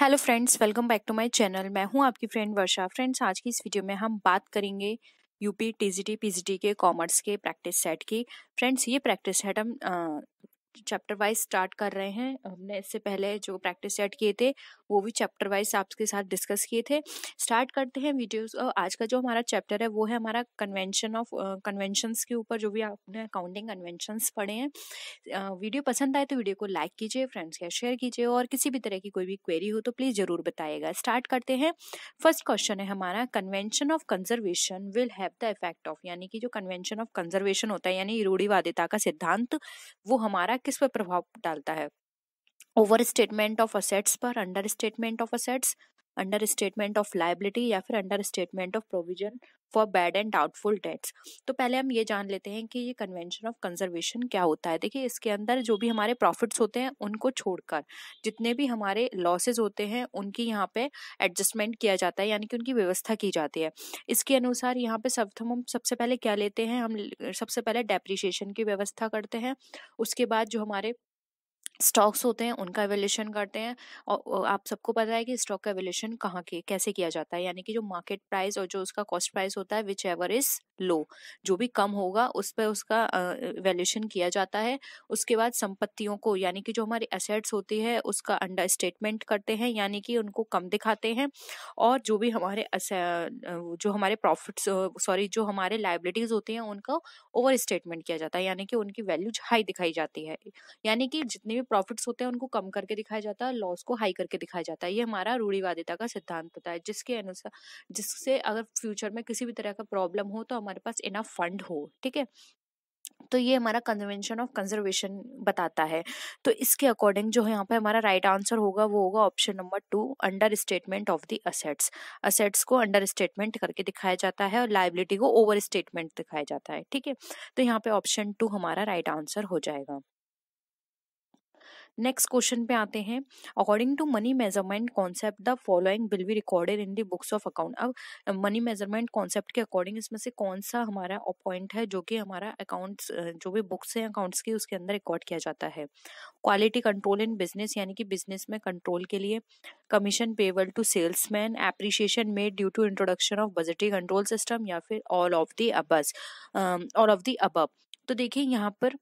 hello friends welcome back to my channel मैं हूं आपकी फ्रेंड वर्षा फ्रेंड्स आज की इस वीडियो में हम बात करेंगे यूपी टीजीटी पीजीटी के कॉमर्स के प्रैक्टिस सेट की फ्रेंड्स ये प्रैक्टिस सेट हम चैप्टर वाइज स्टार्ट कर रहे हैं हमने इससे पहले जो प्रैक्टिस सेट किए थे वो भी चैप्टर वाइज आपके साथ डिस्कस किए थे स्टार्ट करते हैं वीडियोस और आज का जो हमारा चैप्टर है वो है हमारा कन्वेंशन ऑफ कन्वेंशंस के ऊपर जो भी आपने अकाउंटिंग कन्वेंशंस पढ़े हैं वीडियो पसंद आए तो वीडियो को लाइक कीजिए फ्रेंड्स के शेयर कीजिए और किसी भी तरह की कोई भी क्वेरी हो तो प्लीज़ ज़रूर बताइएगा स्टार्ट करते हैं फर्स्ट क्वेश्चन है हमारा convention of conservation will have the effect of यानी कि जो कन्वेंशन ऑफ कंजर्वेशन होता है यानी रूढ़ीवादिता का सिद्धांत वो हमारा टैग किस पर प्रभाव डालता है ओवर स्टेटमेंट ऑफ असेट्स पर under statement of assets under statement of liability या फिर under statement of provision for bad and doubtful debts तो पहले हम ये जान लेते हैं कि ये कन्वेंशन ऑफ कंजर्वेशन क्या होता है देखिए इसके अंदर जो भी हमारे प्रॉफिट्स होते हैं उनको छोड़कर जितने भी हमारे लॉसेज होते हैं उनकी यहाँ पे एडजस्टमेंट किया जाता है यानी कि उनकी व्यवस्था की जाती है इसके अनुसार यहाँ पे सब हम सबसे पहले क्या लेते हैं हम सबसे पहले डेप्रिशिएशन की व्यवस्था करते हैं उसके बाद जो हमारे स्टॉक्स होते हैं उनका एवेल्यूशन करते हैं और आप सबको पता है कि स्टॉक का एवेल्यूशन कहाँ के कैसे किया जाता है यानी कि जो मार्केट प्राइस और जो उसका कॉस्ट प्राइस होता है विच एवर इज़ लो जो भी कम होगा उस पर उसका वैल्यूशन किया जाता है उसके बाद संपत्तियों को यानी कि जो हमारे एसेट्स होती है उसका अंडर स्टेटमेंट करते हैं यानी कि उनको कम दिखाते हैं और जो भी हमारे जो हमारे प्रॉफिट्स सॉरी जो हमारे लाइबिलिटीज़ होती हैं उनका ओवर स्टेटमेंट किया जाता है यानी कि उनकी वैल्यूज हाई दिखाई जाती है यानी कि जितने भी प्रॉफिट्स होते हैं उनको कम करके दिखाया जाता है लॉस को हाई करके दिखाया जाता है ये हमारा रूढ़ीवादिता का सिद्धांत होता है जिसके अनुसार जिससे अगर फ्यूचर में किसी भी तरह का प्रॉब्लम हो तो हम हमारे पास इनफ फंड हो ठीक है तो ये हमारा कन्वेंशन ऑफ कंजर्वेशन बताता है तो इसके अकॉर्डिंग जो है यहाँ पे हमारा राइट right आंसर होगा वो होगा option number two under statement of the assets assets को अंडर स्टेटमेंट करके दिखाया जाता है और लाइबिलिटी को ओवर स्टेटमेंट दिखाया जाता है ठीक है तो यहाँ पे ऑप्शन टू हमारा राइट right आंसर हो जाएगा नेक्स्ट क्वेश्चन पे आते हैं according to money measurement concept the following will be recorded in the books of account अब मनी मेजरमेंट कॉन्सेप्ट के अकॉर्डिंग इसमें से कौन सा हमारा पॉइंट है जो कि हमारा अकाउंट्स uh, जो भी बुक्स हैं अकाउंट्स की उसके अंदर रिकॉर्ड किया जाता है क्वालिटी कंट्रोल इन बिजनेस यानी कि बिजनेस में कंट्रोल के लिए commission payable to salesman appreciation made due to introduction of budgetary control system या फिर all of the above all of the above तो देखिए यहाँ पर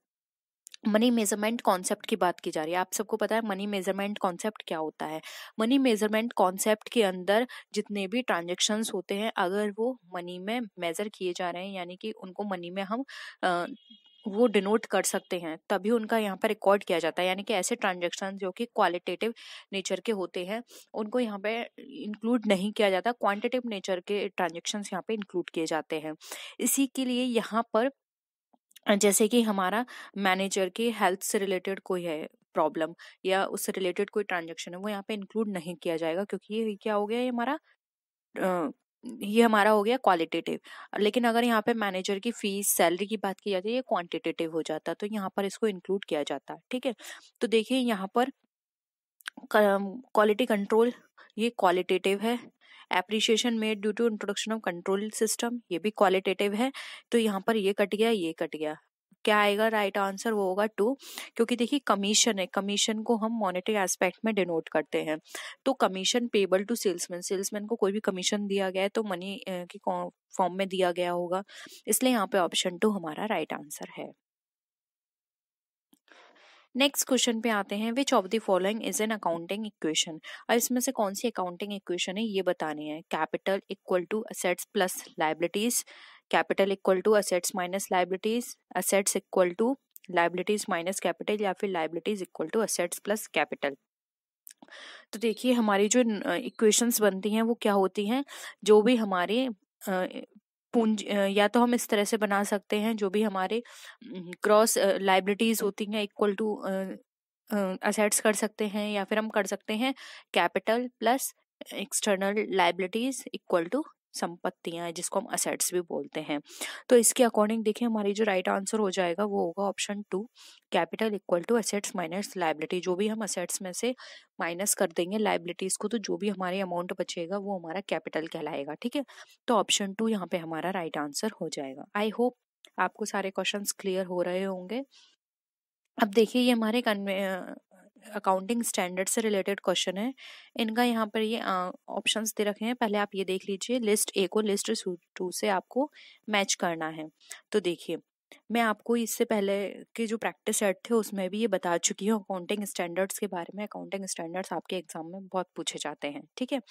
मनी मेजरमेंट कॉन्सेप्ट की बात की जा रही है आप सबको पता है मनी मेजरमेंट कॉन्सेप्ट क्या होता है मनी मेजरमेंट कॉन्सेप्ट के अंदर जितने भी ट्रांजेक्शन्स होते हैं अगर वो मनी में मेजर किए जा रहे हैं यानी कि उनको मनी में हम आ, वो डिनोट कर सकते हैं तभी उनका यहाँ पर रिकॉर्ड किया जाता है यानी कि ऐसे ट्रांजेक्शन जो कि क्वालिटेटिव नेचर के होते हैं उनको यहाँ पे इंक्लूड नहीं किया जाता क्वांटिटिव नेचर के ट्रांजेक्शन यहाँ पे इंक्लूड किए जाते हैं इसी के लिए यहाँ पर जैसे कि हमारा मैनेजर के हेल्थ से रिलेटेड कोई है प्रॉब्लम या उससे रिलेटेड कोई ट्रांजेक्शन है वो यहाँ पे इंक्लूड नहीं किया जाएगा क्योंकि ये क्या हो गया ये हमारा ये हमारा हो गया क्वालिटेटिव लेकिन अगर यहाँ पे मैनेजर की फीस सैलरी की बात की जाती है ये क्वांटिटेटिव हो जाता है तो यहाँ पर इसको इंक्लूड किया जाता है ठीक है तो देखिए यहाँ पर क्वालिटी कंट्रोल ये क्वालिटेटिव है appreciation made due to introduction of control system ये भी क्वालिटेटिव है तो यहाँ पर ये कट गया ये कट गया क्या आएगा राइट आंसर वो होगा टू क्योंकि देखिए कमीशन है कमीशन को हम मॉनेटरी एस्पेक्ट में डिनोट करते हैं तो commission payable to salesman salesman को कोई भी कमीशन दिया गया है तो मनी की फॉर्म में दिया गया होगा इसलिए यहाँ पे ऑप्शन टू हमारा राइट आंसर है नेक्स्ट क्वेश्चन पे आते हैं which of the following is an accounting equation और इसमें से कौन सी अकाउंटिंग इक्वेशन है ये बतानी है capital equal to assets plus liabilities capital equal to assets minus liabilities assets equal to liabilities minus capital या फिर liabilities equal to assets plus capital तो देखिए हमारी जो इक्वेशंस बनती हैं वो क्या होती हैं जो भी हमारे पूंज या तो हम इस तरह से बना सकते हैं जो भी हमारे क्रॉस लाइबिलिटीज होती हैं इक्वल टू असेट्स कर सकते हैं या फिर हम कर सकते हैं capital plus external liabilities equal to संपत्तियां जिसको हम असेट्स भी बोलते हैं तो इसके अकॉर्डिंग देखिए हमारी जो राइट right आंसर हो जाएगा वो होगा option two capital equal to assets minus liability जो भी हम असेट्स में से माइनस कर देंगे लाइबिलिटीज को तो जो भी हमारे अमाउंट बचेगा वो हमारा कैपिटल कहलाएगा ठीक है तो ऑप्शन टू यहाँ पे हमारा राइट right आंसर हो जाएगा आई होप आपको सारे क्वेश्चन क्लियर हो रहे होंगे अब देखिए ये हमारे अकाउंटिंग स्टैंडर्ड से रिलेटेड क्वेश्चन है इनका यहाँ पर ये ऑप्शन दे रखे हैं पहले आप ये देख लीजिए लिस्ट ए को लिस्ट टू से आपको मैच करना है तो देखिए मैं आपको इससे पहले के जो प्रैक्टिस सेट थे उसमें भी ये बता चुकी हूँ अकाउंटिंग स्टैंडर्ड्स के बारे में अकाउंटिंग स्टैंडर्ड्स आपके एग्जाम में बहुत पूछे जाते हैं ठीक है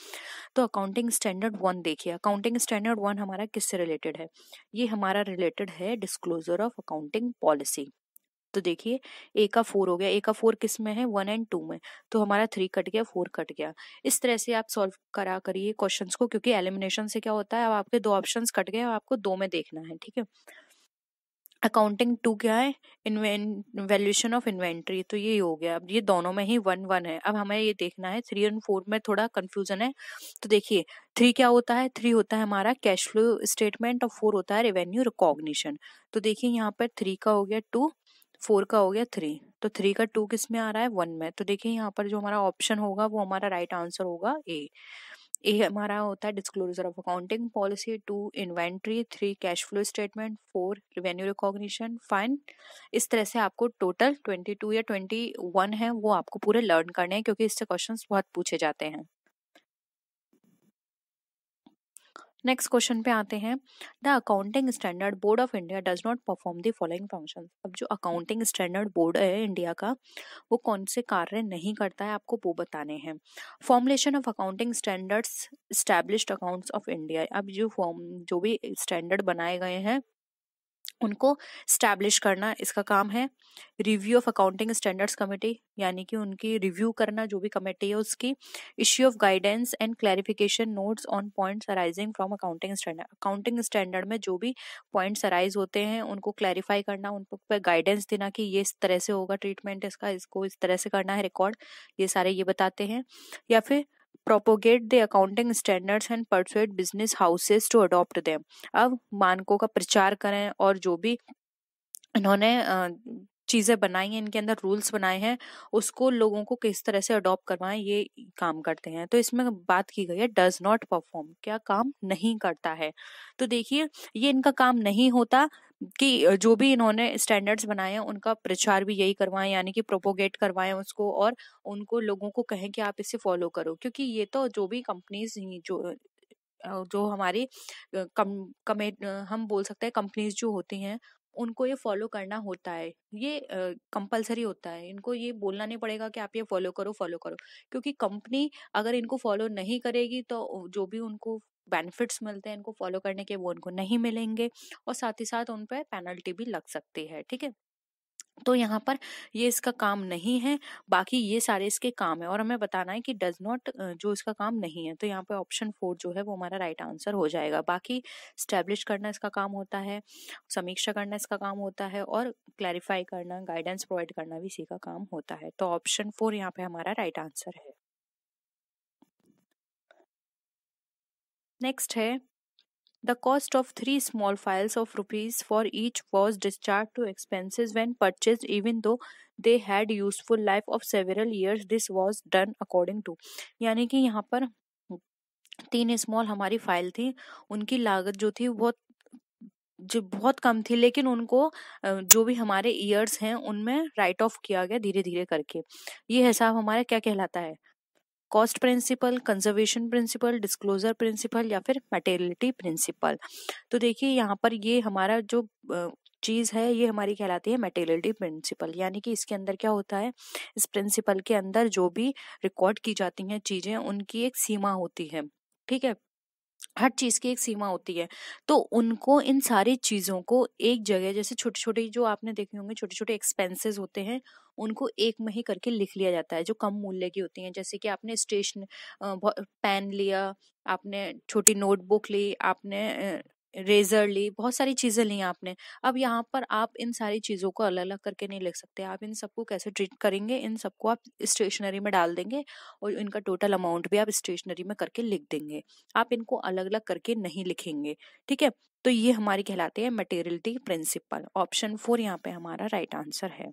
तो अकाउंटिंग स्टैंडर्ड वन देखिए अकाउंटिंग स्टैंडर्ड वन हमारा किससे रिलेटेड है ये हमारा रिलेटेड है डिस्क्लोजर ऑफ अकाउंटिंग पॉलिसी तो देखिए ए का फोर हो गया ए का फोर किस में है वन एंड टू में तो हमारा थ्री कट गया फोर कट गया इस तरह से आप सॉल्व करा करिए क्वेश्चंस को क्योंकि एलिमिनेशन से क्या होता है अब आपके दो ऑप्शंस कट गए आपको दो में देखना है ठीक है अकाउंटिंग टू क्या है वैल्यूशन ऑफ इन्वेंट्री तो ये हो गया अब ये दोनों में ही वन वन है अब हमें ये देखना है थ्री एंड फोर में थोड़ा कंफ्यूजन है तो देखिए थ्री क्या होता है थ्री होता है हमारा कैश फ्लो स्टेटमेंट और फोर होता है रेवेन्यू रिकॉग्निशन तो देखिए यहाँ पर थ्री का हो गया टू फोर का हो गया थ्री तो थ्री का टू किस में आ रहा है वन में तो देखिए यहाँ पर जो हमारा ऑप्शन होगा वो हमारा राइट आंसर होगा ए ए हमारा होता है disclosure of accounting policy two inventory three cash flow statement four revenue recognition fine इस तरह से आपको टोटल ट्वेंटी टू या ट्वेंटी वन है वो आपको पूरे लर्न करने हैं क्योंकि इससे क्वेश्चंस बहुत पूछे जाते हैं नेक्स्ट क्वेश्चन पे आते हैं the accounting standard board of India does not perform the following function अब जो अकाउंटिंग स्टैंडर्ड बोर्ड है इंडिया का वो कौन से कार्य नहीं करता है आपको वो बताने हैं formulation of accounting standards established accounts of India अब जो फॉर्म जो भी स्टैंडर्ड बनाए गए हैं उनको स्टैब्लिश करना इसका काम है review of accounting standards committee यानी कि उनकी रिव्यू करना जो भी कमेटी है उसकी issue of guidance and clarification notes on points arising from accounting standard accounting standard में जो भी पॉइंट्स अराइज होते हैं उनको क्लैरिफाई करना उन पर गाइडेंस देना कि ये इस तरह से होगा ट्रीटमेंट इसका इसको इस तरह से करना है रिकॉर्ड ये सारे ये बताते हैं या फिर propagate the accounting standards and persuade business houses to adopt them अब मानकों का प्रचार करें और जो भी इन्होंने चीज़ें बनाई हैं इनके अंदर रूल्स बनाए हैं उसको लोगों को किस तरह से अडोप्ट करवाएं ये काम करते हैं तो इसमें बात की गई है डज नॉट परफॉर्म क्या काम नहीं करता है तो देखिए ये इनका काम नहीं होता कि जो भी इन्होंने स्टैंडर्ड्स बनाए हैं उनका प्रचार भी यही करवाएं यानी कि प्रोपोगेट करवाएं उसको और उनको लोगों को कहें कि आप इसे फॉलो करो क्योंकि ये तो जो भी कंपनीज जो जो हमारी कम कमेट हम बोल सकते हैं कंपनीज जो होती हैं उनको ये फॉलो करना होता है ये कंपलसरी होता है इनको ये बोलना नहीं पड़ेगा कि आप ये फॉलो करो फॉलो करो क्योंकि कंपनी अगर इनको फॉलो नहीं करेगी तो जो भी उनको बेनिफिट्स मिलते हैं इनको फॉलो करने के वो उनको नहीं मिलेंगे और साथ ही साथ उन पर पेनल्टी भी लग सकती है ठीक है तो यहाँ पर ये इसका काम नहीं है बाकी ये सारे इसके काम है और हमें बताना है कि डज नॉट जो इसका काम नहीं है तो यहाँ पे ऑप्शन फोर जो है वो हमारा राइट आंसर हो जाएगा बाकी स्टैब्लिश करना इसका काम होता है समीक्षा करना इसका काम होता है और क्लैरिफाई करना गाइडेंस प्रोवाइड करना भी इसी का काम होता है तो ऑप्शन फोर यहाँ पे हमारा राइट आंसर है नेक्स्ट है the cost of three small files of rupees for each was discharge to expenses when purchase even though they had useful life of several years this was done according to यानी कि यहाँ पर तीन small हमारी file थी उनकी लागत जो थी बहुत जो बहुत कम थी लेकिन उनको जो भी हमारे ईयर्स हैं उनमें राइट ऑफ किया गया धीरे धीरे करके ये हिसाब हमारा क्या कहलाता है cost principle conservation principle disclosure principle या फिर मटेरियलिटी प्रिंसिपल तो देखिए यहाँ पर ये हमारा जो चीज़ है ये हमारी कहलाती है मेटेलिटी प्रिंसिपल यानी कि इसके अंदर क्या होता है इस प्रिंसिपल के अंदर जो भी रिकॉर्ड की जाती हैं चीज़ें उनकी एक सीमा होती है ठीक है हर चीज़ की एक सीमा होती है तो उनको इन सारी चीज़ों को एक जगह जैसे छोटे छोटे जो आपने देखे होंगे छोटे छोटे एक्सपेंसेस होते हैं उनको एक में ही करके लिख लिया जाता है जो कम मूल्य की होती हैं जैसे कि आपने स्टेशन पेन लिया आपने छोटी नोटबुक ली आपने रेजर ली बहुत सारी चीज़ें ली आपने अब यहाँ पर आप इन सारी चीज़ों को अलग अलग करके नहीं लिख सकते आप इन सबको कैसे ट्रीट करेंगे इन सबको आप स्टेशनरी में डाल देंगे और इनका टोटल अमाउंट भी आप स्टेशनरी में करके लिख देंगे आप इनको अलग अलग करके नहीं लिखेंगे ठीक है तो ये हमारी कहलाते हैं मटेरियलिटी प्रिंसिपल ऑप्शन फोर यहाँ पे हमारा राइट right आंसर है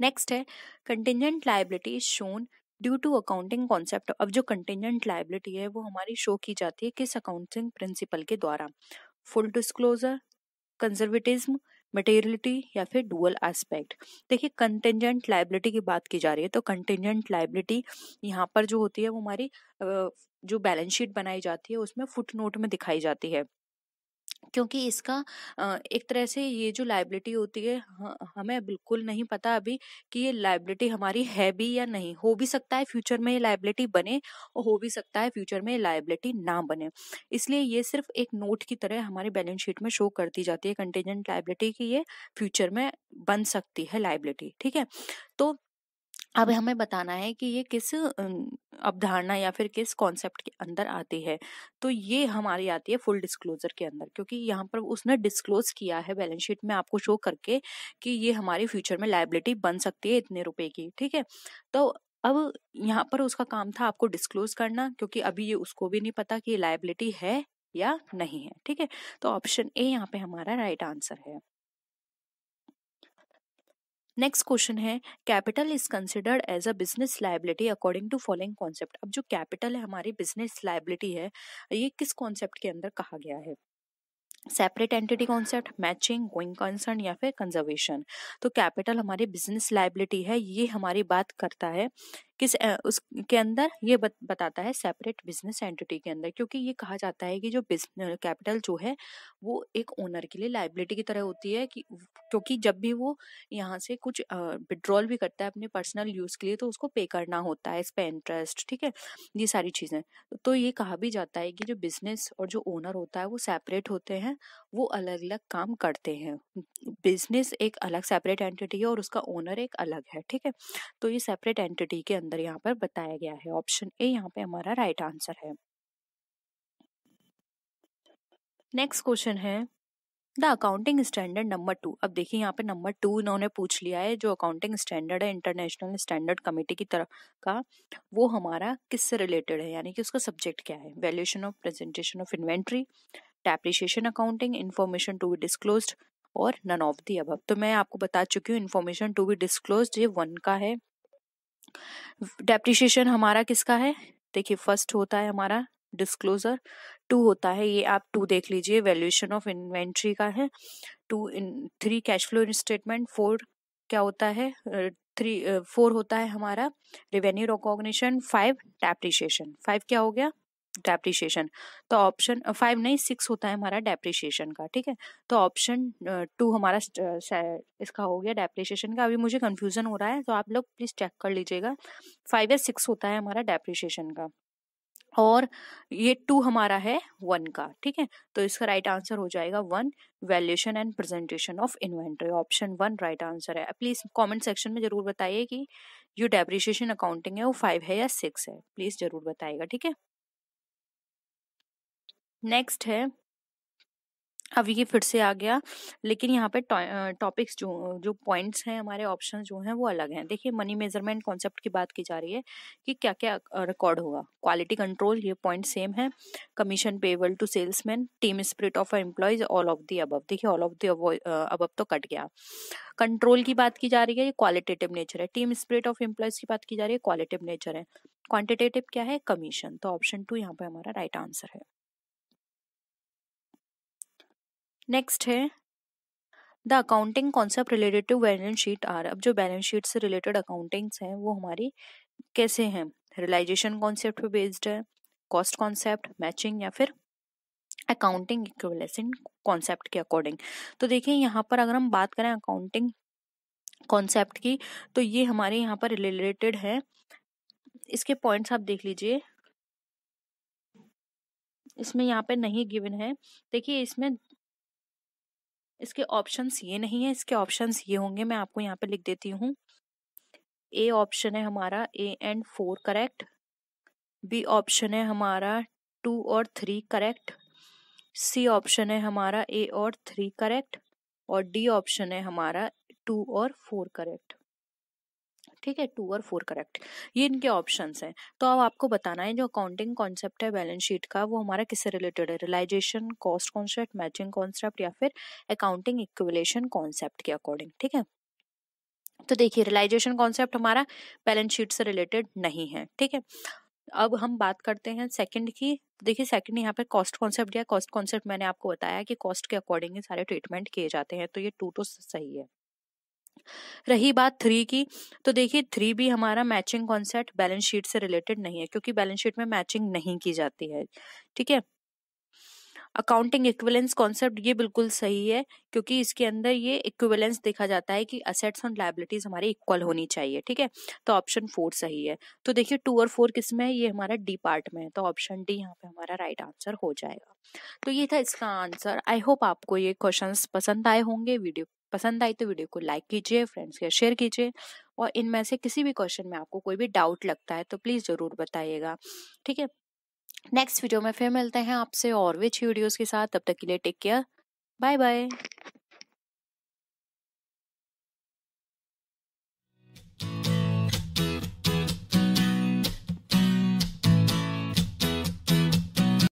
नेक्स्ट है contingent liability is shown due to accounting concept अब जो कंटिजेंट लाइबिलिटी है वो हमारी शो की जाती है किस अकाउंटिंग प्रिंसिपल के द्वारा फुल डिस्क्लोजर कंजर्वेटिज्म मटेरियलिटी या फिर डुअल एस्पेक्ट देखिए कंटेंजेंट लाइबिलिटी की बात की जा रही है तो कंटेंजेंट लाइबिलिटी यहाँ पर जो होती है वो हमारी जो बैलेंस शीट बनाई जाती है उसमें फुट नोट में दिखाई जाती है क्योंकि इसका एक तरह से ये जो लाइबिलिटी होती है हमें बिल्कुल नहीं पता अभी कि ये लाइबिलिटी हमारी है भी या नहीं हो भी सकता है फ्यूचर में ये लाइबिलिटी बने और हो भी सकता है फ्यूचर में ये लाइबिलिटी ना बने इसलिए ये सिर्फ एक नोट की तरह हमारी बैलेंस शीट में शो कर दी जाती है कंटेजेंट लाइबिलिटी की ये फ्यूचर में बन सकती है लाइबिलिटी ठीक है तो अब हमें बताना है कि ये किस अवधारणा या फिर किस कॉन्सेप्ट के अंदर आती है तो ये हमारी आती है फुल डिस्क्लोजर के अंदर क्योंकि यहाँ पर उसने डिस्क्लोज किया है बैलेंस शीट में आपको शो करके कि ये हमारी फ्यूचर में लाइबिलिटी बन सकती है इतने रुपए की ठीक है तो अब यहाँ पर उसका काम था आपको डिस्क्लोज करना क्योंकि अभी ये उसको भी नहीं पता कि ये लाइबिलिटी है या नहीं है ठीक है तो ऑप्शन ए यहाँ पे हमारा राइट आंसर है नेक्स्ट क्वेश्चन है capital is considered as a business liability according to following concept अब जो कैपिटल है हमारी बिजनेस लाइबिलिटी है ये किस कॉन्सेप्ट के अंदर कहा गया है separate entity concept matching going concern या फिर कंजर्वेशन तो कैपिटल हमारी बिजनेस लाइबिलिटी है ये हमारी बात करता है किस उसके अंदर ये बत, बताता है सेपरेट बिजनेस एंटिटी के अंदर क्योंकि ये कहा जाता है कि जो बिजनेस कैपिटल जो है वो एक ओनर के लिए लाइबिलिटी की तरह होती है कि क्योंकि जब भी वो यहाँ से कुछ विड्रॉल भी करता है अपने पर्सनल यूज़ के लिए तो उसको पे करना होता है इस पर इंटरेस्ट ठीक है ये सारी चीज़ें तो ये कहा भी जाता है कि जो बिजनेस और जो ओनर होता है वो सेपरेट होते हैं वो अलग अलग काम करते हैं बिजनेस एक अलग सेपरेट एंटिटी है और उसका ओनर एक अलग है ठीक है तो ये सेपरेट एंटिटी के अंदर यहाँ पर बताया गया है ऑप्शन ए यहाँ पे हमारा राइट right आंसर है नेक्स्ट क्वेश्चन है the accounting standard number two अब देखिए यहाँ पे नंबर टू इन्होंने पूछ लिया है जो अकाउंटिंग स्टैंडर्ड है इंटरनेशनल स्टैंडर्ड कमेटी की तरफ का वो हमारा किससे रिलेटेड है यानी कि उसका सब्जेक्ट क्या है valuation of presentation of inventory depreciation accounting information to be disclose और नन ऑफ दी अब तो मैं आपको बता चुकी हूँ इन्फॉर्मेशन टू बी डिस्क्लोज ये वन का है डेप्रिशिएशन हमारा किसका है देखिए फर्स्ट होता है हमारा डिस्क्लोजर टू होता है ये आप टू देख लीजिए वैल्यूएशन ऑफ इन्वेंट्री का है टू इन three cash flow statement four क्या होता है थ्री फोर होता है हमारा revenue recognition five depreciation five क्या हो गया डेप्रिशिएशन तो ऑप्शन फाइव नहीं सिक्स होता है हमारा डेप्रिशिएशन का ठीक है तो ऑप्शन टू हमारा इसका हो गया डेप्रिशिएशन का अभी मुझे कन्फ्यूजन हो रहा है तो आप लोग प्लीज़ चेक कर लीजिएगा फाइव या सिक्स होता है हमारा डेप्रिशिएशन का और ये टू हमारा है वन का ठीक है तो इसका राइट right आंसर हो जाएगा one valuation and presentation of inventory option one right answer है प्लीज़ कमेंट सेक्शन में ज़रूर बताइए कि जो डेप्रिशिएशन अकाउंटिंग है वो फाइव है या सिक्स है प्लीज़ ज़रूर बताइएगा ठीक है नेक्स्ट है अब ये फिर से आ गया लेकिन यहाँ पे टॉपिक्स जो जो पॉइंट्स हैं हमारे ऑप्शन जो हैं वो अलग हैं देखिए मनी मेजरमेंट कॉन्सेप्ट की बात की जा रही है कि क्या क्या रिकॉर्ड होगा क्वालिटी कंट्रोल ये पॉइंट सेम है commission payable to salesman team spirit of employees all of the above देखिए ऑल ऑफ दी अब तो कट गया कंट्रोल की बात की जा रही है ये क्वालिटेटिव नेचर है टीम स्प्रिट ऑफ एम्प्लॉयज की बात की जा रही है क्वालिटिव नेचर है क्वान्टिटेटिव क्या है कमीशन तो ऑप्शन टू यहाँ पे हमारा राइट आंसर है नेक्स्ट है the accounting concept related to balance sheet are अब जो बैलेंस शीट से रिलेटेड अकाउंटिंग्स हैं वो हमारी कैसे हैं रियलाइजेशन कॉन्सेप्ट पे बेस्ड है कॉस्ट कॉन्सेप्ट मैचिंग या फिर अकाउंटिंग इक्विलेशन कॉन्सेप्ट के अकॉर्डिंग तो देखिए यहाँ पर अगर हम बात करें अकाउंटिंग कॉन्सेप्ट की तो ये हमारे यहाँ पर रिलेटेड है इसके पॉइंट्स आप देख लीजिए इसमें यहाँ पे नहीं गिवन है देखिए इसमें इसके ऑप्शंस ये नहीं है इसके ऑप्शंस ये होंगे मैं आपको यहाँ पे लिख देती हूँ ए ऑप्शन है हमारा A and four correct B option है हमारा टू और थ्री करेक्ट सी ऑप्शन है हमारा ए और थ्री करेक्ट और डी ऑप्शन है हमारा टू और फोर करेक्ट ठीक है टू और फोर करेक्ट ये इनके ऑप्शन है तो अब आपको बताना है जो अकाउंटिंग कॉन्सेप्ट है बैलेंस शीट का वो हमारा किससे रिलेटेड है realization cost concept matching concept या फिर अकाउंटिंग इक्विलेशन कॉन्सेप्ट के अकॉर्डिंग ठीक है तो देखिए रिलाइजेशन कॉन्सेप्ट हमारा बैलेंस शीट से रिलेटेड नहीं है ठीक है अब हम बात करते हैं सेकंड की देखिए सेकंड यहाँ पे कॉस्ट कॉन्सेप्ट या कॉस्ट कॉन्सेप्ट मैंने आपको बताया कि कॉस्ट के अकॉर्डिंग ही सारे ट्रीटमेंट किए जाते हैं तो ये टू तो सही है रही बात थ्री की तो देखिए थ्री भी हमारा मैचिंग कॉन्सेप्ट बैलेंस शीट से रिलेटेड नहीं है क्योंकि बैलेंस शीट में मैचिंग नहीं की जाती है ठीक है अकाउंटिंग इक्विवेलेंस कॉन्सेप्ट ये बिल्कुल सही है क्योंकि इसके अंदर ये इक्विवेलेंस देखा जाता है कि असेट्स और लाइबिलिटीज हमारे इक्वल होनी चाहिए ठीक है तो ऑप्शन फोर सही है तो देखिए टू और फोर किस में है ये हमारा डी पार्ट में है तो ऑप्शन डी यहाँ पे हमारा राइट right आंसर हो जाएगा तो ये था इसका आंसर आई होप आपको ये क्वेश्चन पसंद आए होंगे वीडियो पसंद आई तो वीडियो को लाइक कीजिए फ्रेंड्स के शेयर कीजिए और इनमें से किसी भी क्वेश्चन में आपको कोई भी डाउट लगता है तो प्लीज़ ज़रूर बताइएगा ठीक है नेक्स्ट वीडियो में फिर मिलते हैं आपसे और भी वीडियोज़ के साथ तब तक के लिए टेक केयर बाय बाय